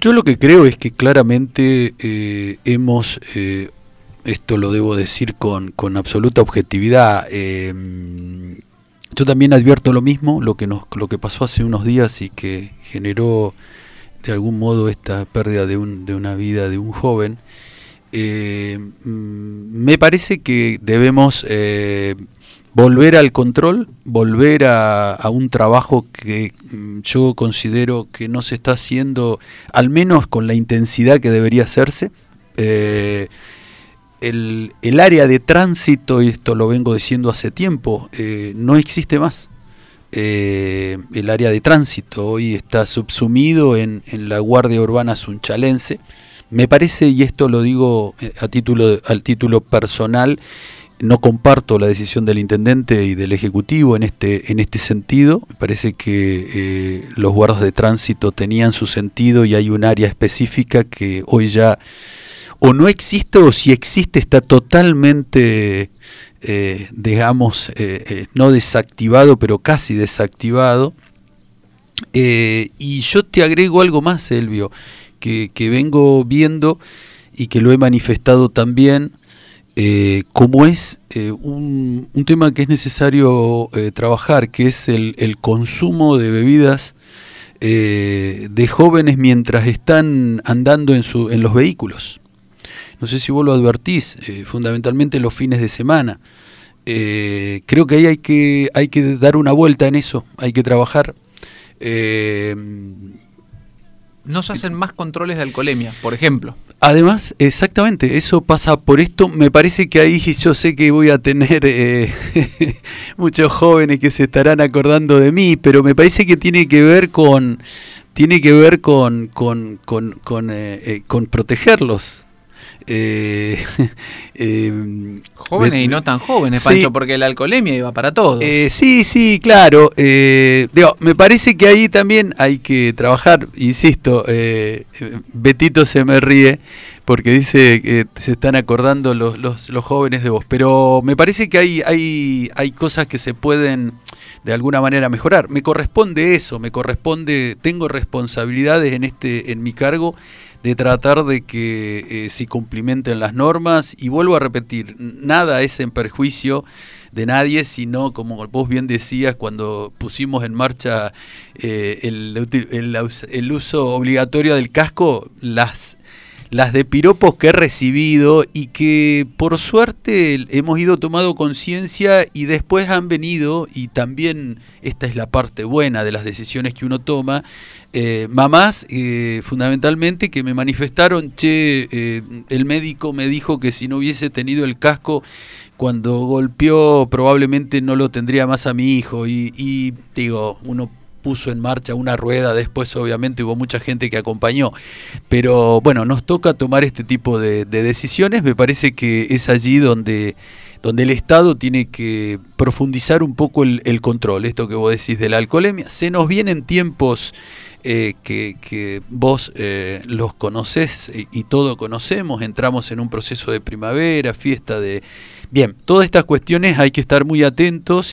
Yo lo que creo es que claramente eh, hemos, eh, esto lo debo decir con, absoluta objetividad, em, yo también advierto lo mismo, lo que, nos, lo que pasó hace unos días y que generó de algún modo esta pérdida de, de una vida de un joven. Eh, mm, me parece que debemos volver al control, volver a, un trabajo que mm, yo considero que no se está haciendo, al menos con la intensidad que debería hacerse. Eh, el, área de tránsito, y esto lo vengo diciendo hace tiempo, eh, no existe más. Eh, el área de tránsito hoy está subsumido en, la Guardia Urbana Sunchalense. Me parece, y esto lo digo a título, al título personal, no comparto la decisión del intendente y del ejecutivo en este en este sentido. Me parece que eh, los guardas de tránsito tenían su sentido y hay un área específica que hoy ya o no existe o si existe está totalmente eh, digamos eh, no desactivado pero casi desactivado. y yo te agrego algo más, Elvio, que, que vengo viendo y que lo he manifestado también eh, como es eh, un, tema que es necesario eh, trabajar, que es el, consumo de bebidas de jóvenes mientras están andando en, su, en los vehículos. No sé si vos lo advertís, fundamentalmente los fines de semana. creo que ahí hay que, hay que dar una vuelta en eso, hay que trabajar no se hacen más controles de alcoholemia, por ejemplo. Además, exactamente, eso pasa por esto. Me parece que ahí yo sé que voy a tener eh, muchos jóvenes que se estarán acordando de mí, pero me parece que tiene que ver con tiene que ver con con, eh, eh, protegerlos. Eh, jóvenes y no tan jóvenes, porque la alcoholemia iba para todos. Eh, sí, sí, claro. Eh, me parece que ahí también hay que trabajar, insisto, Betito se me ríe, porque dice que se están acordando los, los, jóvenes de vos, pero me parece que hay, hay, hay cosas que se pueden de alguna manera mejorar. Me corresponde eso, me corresponde, tengo responsabilidades en, este, en mi cargo de tratar de que eh, se cumplimenten las normas y vuelvo a repetir, nada es en perjuicio de nadie, sino como vos bien decías cuando pusimos en marcha eh, el, uso obligatorio del casco, las las de piropos que he recibido y que por suerte hemos ido tomando conciencia y después han venido, y también esta es la parte buena de las decisiones que uno toma, eh, mamás eh, fundamentalmente que me manifestaron, che, eh, el médico me dijo que si no hubiese tenido el casco cuando golpeó probablemente no lo tendría más a mi hijo y, y digo, uno puso en marcha una rueda, después obviamente hubo mucha gente que acompañó, pero bueno, nos toca tomar este tipo de, decisiones, me parece que es allí donde donde el Estado tiene que profundizar un poco el, control, esto que vos decís de la alcoholemia. Se nos vienen tiempos eh, que, vos eh, los conocés y, y, todo conocemos, entramos en un proceso de primavera, fiesta de... Bien, todas estas cuestiones hay que estar muy atentos.